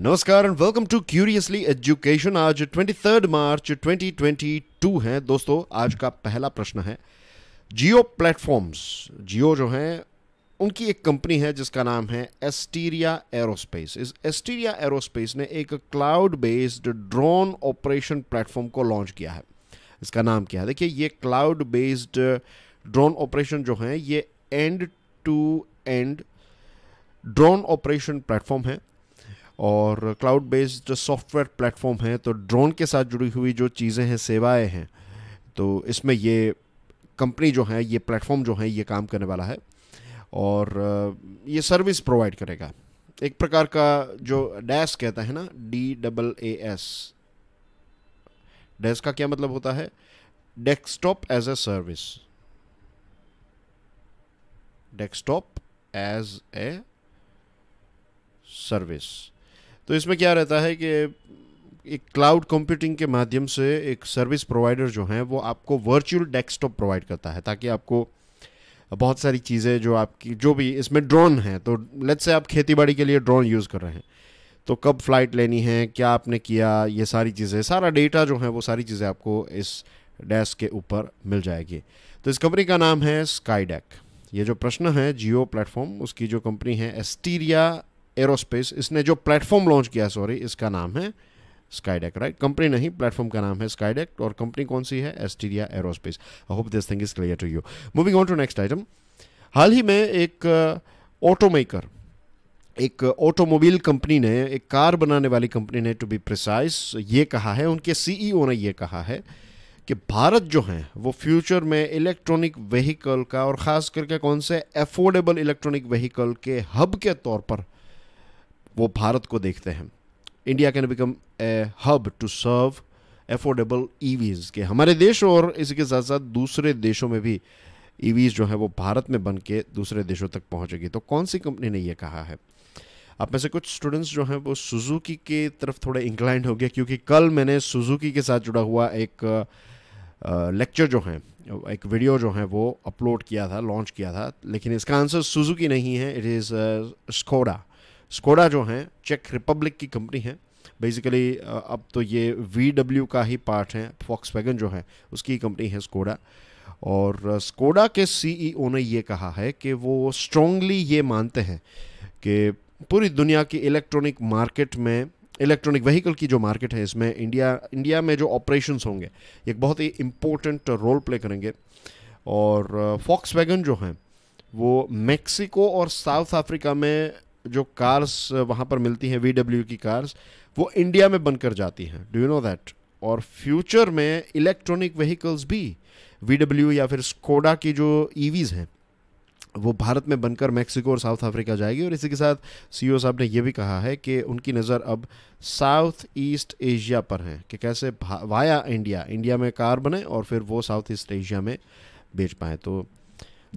नमस्कार and welcome to Curiously Education आज 23 मार्च 2022 है दोस्तों आज का पहला प्रश्न है जियो प्लेटफॉर्म्स जियो जो है उनकी एक कंपनी है जिसका नाम है एस्टीरिया एरोस्पेस इस एस्टीरिया एरोस्पेस ने एक cloud based drone operation platform को लॉन्च किया है इसका नाम क्या है देखिए ये क्लाउड बेस्ड ड्रोन ऑपरेशन जो है ये end to end drone operation platform है और क्लाउड बेस्ड सॉफ्टवेयर प्लेटफॉर्म है तो ड्रोन के साथ जुड़ी हुई जो चीज़ें हैं सेवाएं हैं तो इसमें ये कंपनी जो है ये प्लेटफॉर्म जो है ये काम करने वाला है और ये सर्विस प्रोवाइड करेगा एक प्रकार का जो डैस कहता है ना D double A S DaaS का क्या मतलब होता है desktop as a service desktop as a service तो इसमें क्या रहता है कि एक क्लाउड कंप्यूटिंग के माध्यम से एक सर्विस प्रोवाइडर जो हैं वो आपको वर्चुअल डेस्कटॉप प्रोवाइड करता है ताकि आपको बहुत सारी चीज़ें जो आपकी जो भी इसमें ड्रोन है तो लेट्स से आप खेती बाड़ी के लिए ड्रोन यूज़ कर रहे हैं तो कब फ्लाइट लेनी है क्या आपने किया ये सारी चीज़ें सारा डेटा जो है वो सारी चीज़ें आपको इस डेस्क के ऊपर मिल जाएगी तो इस कंपनी का नाम है स्काई डेक ये जो प्रश्न है जियो प्लेटफॉर्म उसकी जो कंपनी है एस्टीरिया एरोस्पेस इसने जो प्लेटफॉर्म लॉन्च किया सॉरी इसका नाम है स्काईडेक राइट कंपनी नहीं प्लेटफॉर्म का नाम है स्काईडेक और कंपनी कौन सी है Asteria Aerospace I hope this thing is clear to you moving on to next item हाल ही में एक ऑटोमेकर uh, एक ऑटोमोबाइल uh, कंपनी ने एक कार बनाने वाली कंपनी ने टू बी प्रिसाइज ये कहा है उनके सीईओ e ने ये कहा है कि भारत जो है वो फ्यूचर में इलेक्ट्रॉनिक व्हीकल का और ख़ास करके कौन से अफोर्डेबल इलेक्ट्रॉनिक व्हीकल के हब के तौर पर वो भारत को देखते हैं India can become a hub to serve affordable EVs के हमारे देश और इसके साथ साथ दूसरे देशों में भी ईवीज e जो है वो भारत में बन के दूसरे देशों तक पहुंचेगी तो कौन सी कंपनी ने ये कहा है आप में से कुछ स्टूडेंट्स जो हैं वो सुजुकी के तरफ थोड़े इंक्लाइंड हो गए क्योंकि कल मैंने सुजुकी के साथ जुड़ा हुआ एक लेक्चर जो है एक वीडियो जो है वो अपलोड किया था लॉन्च किया था लेकिन इसका आंसर सुजुकी नहीं है इट इज़ स्कोडा स्कोडा जो हैं चेक रिपब्लिक की कंपनी है बेसिकली अब तो ये वी का ही पार्ट है फॉक्स जो है उसकी कंपनी है स्कोडा और स्कोडा uh, के सीईओ e ने ये कहा है कि वो स्ट्रॉन्गली ये मानते हैं कि पूरी दुनिया की इलेक्ट्रॉनिक मार्केट में इलेक्ट्रॉनिक व्हीकल की जो मार्केट है इसमें इंडिया इंडिया में जो ऑपरेशंस होंगे एक बहुत ही इम्पोर्टेंट रोल प्ले करेंगे और फॉक्स uh, वैगन जो हैं वो मेक्सिको और साउथ अफ्रीका में जो कार्स वहाँ पर मिलती हैं वी की कार्स वो इंडिया में बनकर जाती हैं डू यू नो दैट और फ्यूचर में इलेक्ट्रॉनिक व्हीकल्स भी वी या फिर स्कोडा की जो ई e हैं वो भारत में बनकर मेक्सिको और साउथ अफ्रीका जाएगी और इसी के साथ सीईओ e साहब ने यह भी कहा है कि उनकी नज़र अब साउथ ईस्ट एशिया पर है कि कैसे वाया इंडिया इंडिया में कार बने और फिर वो साउथ ईस्ट एशिया में बेच पाएँ तो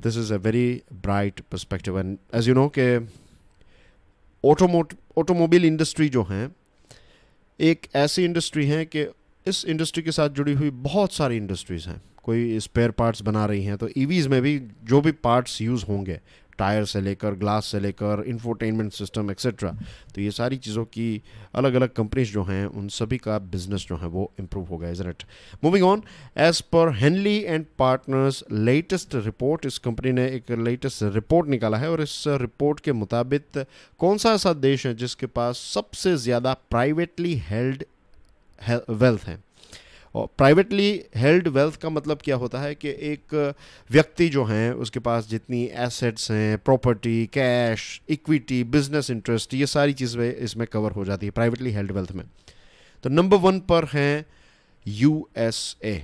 this is a very bright perspective and as you know के ऑटोमोट ऑटोमोबाइल इंडस्ट्री जो हैं एक ऐसी इंडस्ट्री है कि इस इंडस्ट्री के साथ जुड़ी हुई बहुत सारी इंडस्ट्रीज़ हैं कोई स्पेयर पार्ट्स बना रही हैं तो ईवीज़ e में भी जो भी पार्ट्स यूज़ होंगे टायर से लेकर ग्लास से लेकर इंफोटेनमेंट सिस्टम एक्सेट्रा तो ये सारी चीज़ों की अलग अलग कंपनीज जो हैं उन सभी का बिजनेस जो है वो इम्प्रूव हो गया is it moving on as per Henley and Partners latest report इस कंपनी ने एक लेटेस्ट रिपोर्ट निकाला है और इस रिपोर्ट के मुताबिक कौन सा ऐसा देश है जिसके पास सबसे ज़्यादा प्राइवेटली हेल्ड वेल्थ है और प्राइवेटली हेल्ड वेल्थ का मतलब क्या होता है कि एक व्यक्ति जो हैं उसके पास जितनी एसेट्स हैं property cash equity business interest ये सारी चीज़ें इसमें कवर हो जाती है प्राइवेटली हेल्ड वेल्थ में तो नंबर वन पर हैं U S A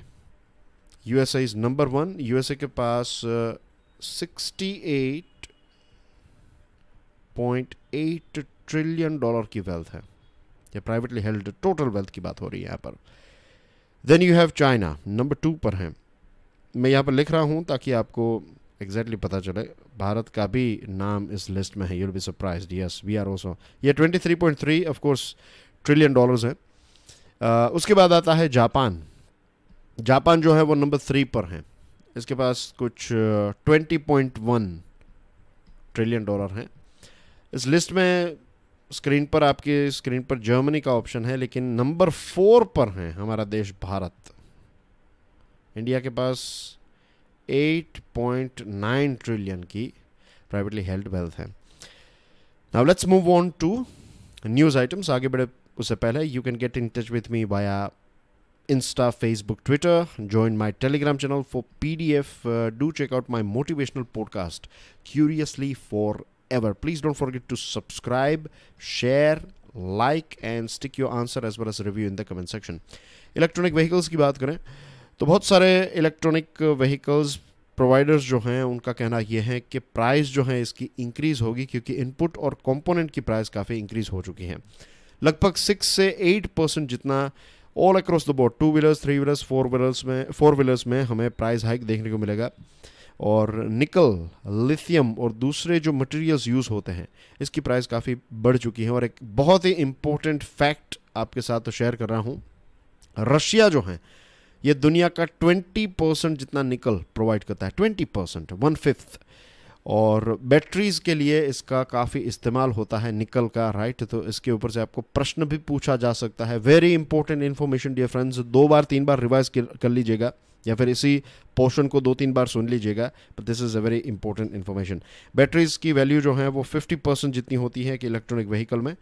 U S A is number one U S A के पास sixty eight point eight trillion dollar की वेल्थ है या प्राइवेटली हेल्ड टोटल वेल्थ की बात हो रही है यहाँ पर then you have China number two पर हैं मैं यहाँ पर लिख रहा हूँ ताकि आपको एग्जैक्टली exactly पता चले भारत का भी नाम इस लिस्ट में है you'll be surprised yes we are also ये 23.3 थ्री ऑफकोर्स ट्रिलियन डॉलर्स है uh, उसके बाद आता है जापान जापान जो है वो नंबर थ्री पर हैं इसके पास कुछ twenty point one trillion dollar हैं इस लिस्ट में स्क्रीन पर आपके स्क्रीन पर जर्मनी का ऑप्शन है लेकिन नंबर फोर पर है हमारा देश भारत इंडिया के पास 8.9 ट्रिलियन की प्राइवेटली हेल्ड वेल्थ है now let's move on to news items आगे बढ़े उससे पहले you can get in touch with me Insta Insta, Facebook, Twitter. Join my Telegram channel for PDF. Uh, do check out my motivational podcast, Curiously for ever. Please don't forget to subscribe, share, like and stick your answer as well as review in the comment section. Electronic vehicles की बात करें तो बहुत सारे electronic vehicles providers जो हैं उनका कहना यह है कि प्राइस जो है इसकी इंक्रीज़ होगी क्योंकि इनपुट और कंपोनेंट की प्राइस काफ़ी इंक्रीज़ हो चुकी है लगभग सिक्स से एट परसेंट जितना all across the board two wheelers three wheelers four wheelers में फोर व्हीलर्स में हमें प्राइस हाइक देखने को मिलेगा और निकल लिथियम और दूसरे जो मटेरियल्स यूज़ होते हैं इसकी प्राइस काफ़ी बढ़ चुकी है और एक बहुत ही इम्पोर्टेंट फैक्ट आपके साथ तो शेयर कर रहा हूँ रशिया जो है ये दुनिया का ट्वेंटी परसेंट जितना निकल प्रोवाइड करता है ट्वेंटी परसेंट वन फिफ्थ और बैटरीज़ के लिए इसका काफ़ी इस्तेमाल होता है निकल का राइट तो इसके ऊपर से आपको प्रश्न भी पूछा जा सकता है very important information dear friends दो बार तीन बार रिवाइज कर लीजिएगा या फिर इसी पोर्शन को दो तीन बार सुन लीजिएगा but this is a very important information batteries की वैल्यू जो है वो 50 परसेंट जितनी होती है कि इलेक्ट्रॉनिक व्हीकल में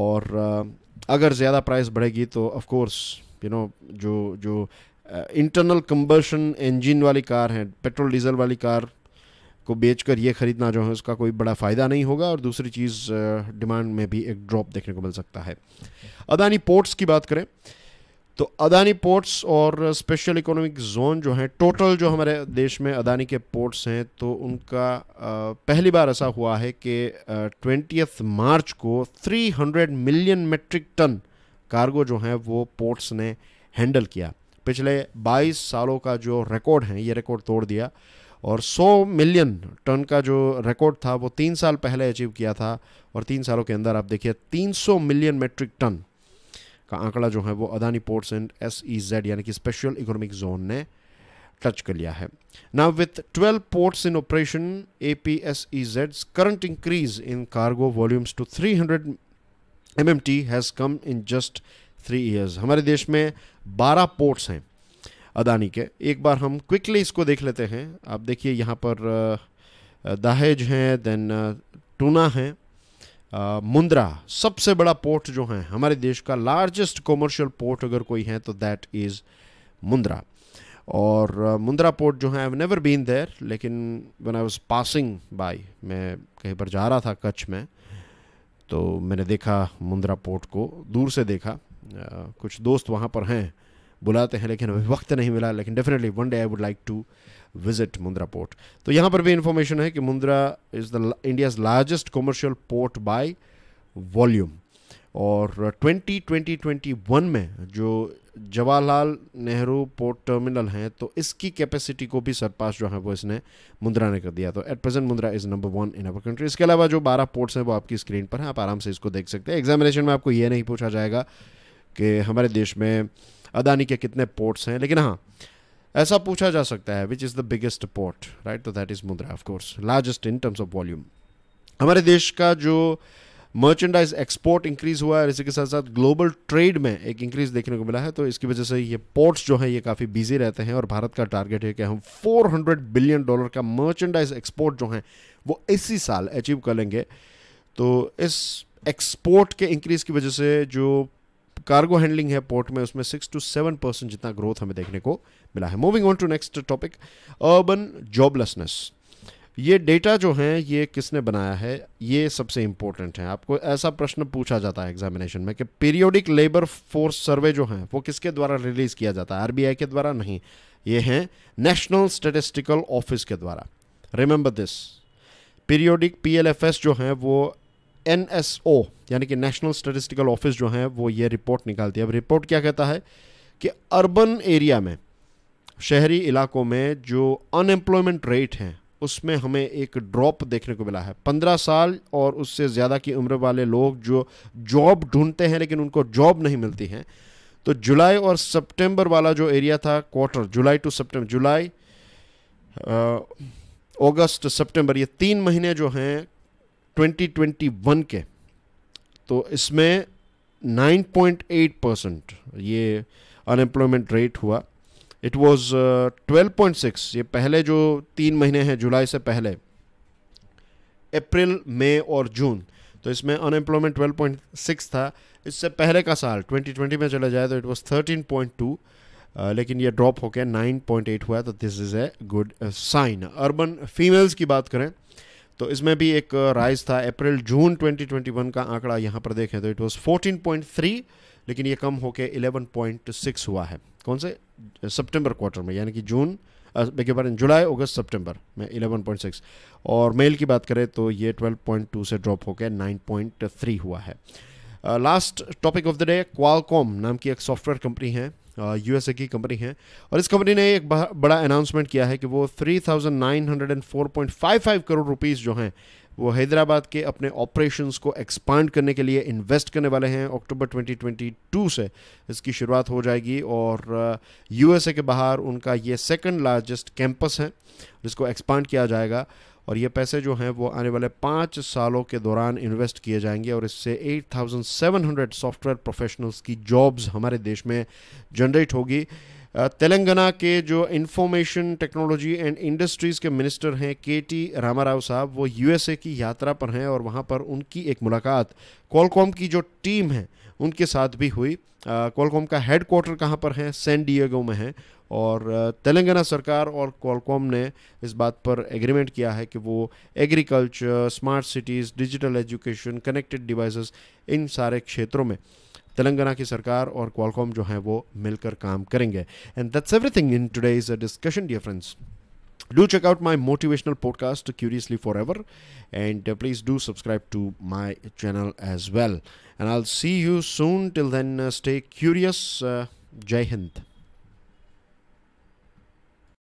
और uh, अगर ज़्यादा प्राइस बढ़ेगी तो ऑफकोर्स यू नो जो जो इंटरनल कंबर्शन इंजन वाली कार हैं पेट्रोल डीजल वाली कार को बेचकर ये ख़रीदना जो है उसका कोई बड़ा फ़ायदा नहीं होगा और दूसरी चीज़ डिमांड uh, में भी एक ड्रॉप देखने को मिल सकता है अदानी पोर्ट्स की बात करें तो अदानी पोर्ट्स और स्पेशल इकोनॉमिक जोन जो हैं टोटल जो हमारे देश में अदानी के पोर्ट्स हैं तो उनका पहली बार ऐसा हुआ है कि ट्वेंटी मार्च को 300 मिलियन मेट्रिक टन कार्गो जो है वो पोर्ट्स ने हैंडल किया पिछले 22 सालों का जो रिकॉर्ड है ये रिकॉर्ड तोड़ दिया और 100 मिलियन टन का जो रिकॉर्ड था वो तीन साल पहले अचीव किया था और तीन सालों के अंदर आप देखिए 300 मिलियन मेट्रिक टन का आंकड़ा जो है वो Adani ports and S E Z यानी कि स्पेशल इकोनॉमिक जोन ने टच कर लिया है ना with twelve ports in operation A P S E Z current increase in cargo volumes to three hundred M M T has come in just three years हमारे देश में बारह ports हैं अदानी के एक बार हम क्विकली इसको देख लेते हैं आप देखिए यहाँ पर दाहेज हैं देन टूना हैं मुंद्रा सबसे बड़ा पोर्ट जो है हमारे देश का लार्जेस्ट कॉमर्शियल पोर्ट अगर कोई है तो दैट इज़ मुंद्रा और मुंद्रा पोर्ट जो है आई नेवर बीन देयर लेकिन when I was passing by मैं कहीं पर जा रहा था कच्छ में तो मैंने देखा मुंद्रा पोर्ट को दूर से देखा कुछ दोस्त वहाँ पर हैं बुलाते हैं लेकिन अभी वक्त नहीं मिला लेकिन definitely one day I would like to visit Mundra port तो यहाँ पर भी इंफॉर्मेशन है कि Mundra is the India's largest commercial port by volume और ट्वेंटी 2021 में जो जवाहरलाल नेहरू पोर्ट टर्मिनल हैं तो इसकी कैपेसिटी को भी सरपास जो है वो इसने मुंद्रा ने कर दिया तो at present Mundra is number one in our country इसके अलावा जो बारह पोर्ट्स हैं वो आपकी स्क्रीन पर हैं आप आराम से इसको देख सकते हैं एग्जामिनेशन में आपको ये नहीं पूछा जाएगा कि हमारे देश में अदानी के कितने पोर्ट्स हैं लेकिन हाँ ऐसा पूछा जा सकता है which is the biggest port right तो that is Mundra of course largest in terms of volume हमारे देश का जो मर्चेंडाइज एक्सपोर्ट इंक्रीज हुआ है इसी के साथ साथ ग्लोबल ट्रेड में एक इंक्रीज देखने को मिला है तो इसकी वजह से ये पोर्ट्स जो हैं ये काफ़ी बिजी रहते हैं और भारत का टारगेट है कि हम 400 बिलियन डॉलर का मर्चेंडाइज एक्सपोर्ट जो हैं वो इसी साल अचीव कर लेंगे तो इस एक्सपोर्ट के इंक्रीज़ की वजह से जो कार्गो हैंडलिंग है पोर्ट में उसमें सिक्स टू सेवन परसेंट जितना ग्रोथ हमें देखने को मिला है moving on to next topic urban joblessness ये डेटा जो है ये किसने बनाया है ये सबसे इंपॉर्टेंट है आपको ऐसा प्रश्न पूछा जाता है एग्जामिनेशन में कि पीरियोडिक लेबर फोर्स सर्वे जो है वो किसके द्वारा रिलीज़ किया जाता है आरबीआई के द्वारा नहीं ये है नेशनल स्टेटिस्टिकल ऑफिस के द्वारा रिमेंबर दिस पीरियोडिक पीएलएफएस जो है वो एन एस ओ यानी कि नेशनल स्टेटिस्टिकल ऑफिस जो है वो ये रिपोर्ट निकालती है अब रिपोर्ट क्या कहता है कि अर्बन एरिया में शहरी इलाकों में जो अनएम्प्लॉयमेंट रेट हैं उसमें हमें एक ड्रॉप देखने को मिला है पंद्रह साल और उससे ज़्यादा की उम्र वाले लोग जो जॉब ढूंढते हैं लेकिन उनको जॉब नहीं मिलती हैं तो जुलाई और सितंबर वाला जो एरिया था क्वार्टर जुलाई टू सितंबर जुलाई अगस्त सितंबर ये तीन महीने जो हैं 2021 के तो इसमें 9.8 परसेंट ये अनएम्प्लॉयमेंट रेट हुआ इट वाज 12.6 ये पहले जो तीन महीने हैं जुलाई से पहले अप्रैल मई और जून तो इसमें अनएम्प्लॉयमेंट 12.6 था इससे पहले का साल 2020 में चला जाए तो इट वाज 13.2 लेकिन ये ड्रॉप होकर 9.8 हुआ तो this is a good sign urban females की बात करें तो इसमें भी एक राइज था अप्रैल जून 2021 का आंकड़ा यहाँ पर देखें तो इट वाज 14.3 लेकिन ये कम होके 11.6 हुआ है कौन से सितंबर क्वार्टर में यानी कि जून देखिए बार जुलाई अगस्त सितंबर में 11.6 और मेल की बात करें तो ये 12.2 से ड्रॉप होके 9.3 हुआ है last topic of the day Qualcomm नाम की एक सॉफ्टवेयर कंपनी है यूएसए की कंपनी है और इस कंपनी ने एक बड़ा अनाउंसमेंट किया है कि वो 3,904.55 करोड़ रुपीस जो हैं वो हैदराबाद के अपने ऑपरेशंस को एक्सपांड करने के लिए इन्वेस्ट करने वाले हैं अक्टूबर 2022 से इसकी शुरुआत हो जाएगी और यूएसए के बाहर उनका ये सेकंड लार्जेस्ट कैंपस है जिसको एक्सपांड किया जाएगा और ये पैसे जो हैं वो आने वाले पाँच सालों के दौरान इन्वेस्ट किए जाएंगे और इससे 8,700 सॉफ्टवेयर प्रोफेशनल्स की जॉब्स हमारे देश में जनरेट होगी तेलंगाना के जो इंफॉर्मेशन टेक्नोलॉजी एंड इंडस्ट्रीज़ के मिनिस्टर हैं के टी रामाराव साहब वो यूएसए की यात्रा पर हैं और वहाँ पर उनकी एक मुलाकात कॉलकॉम की जो टीम है उनके साथ भी हुई कॉलकॉम का हेड क्वार्टर कहाँ पर है सैन डिएगो में है और तेलंगाना सरकार और कॉलकॉम ने इस बात पर एग्रीमेंट किया है कि वो agriculture smart cities digital education connected devices इन सारे क्षेत्रों में तेलंगाना की सरकार और क्वालकॉम जो हैं वो मिलकर काम करेंगे and that's everything in today is a discussion dear friends do check out my motivational podcast curiously forever and please do subscribe to my channel as well and I see you soon till then stay curious जय हिंद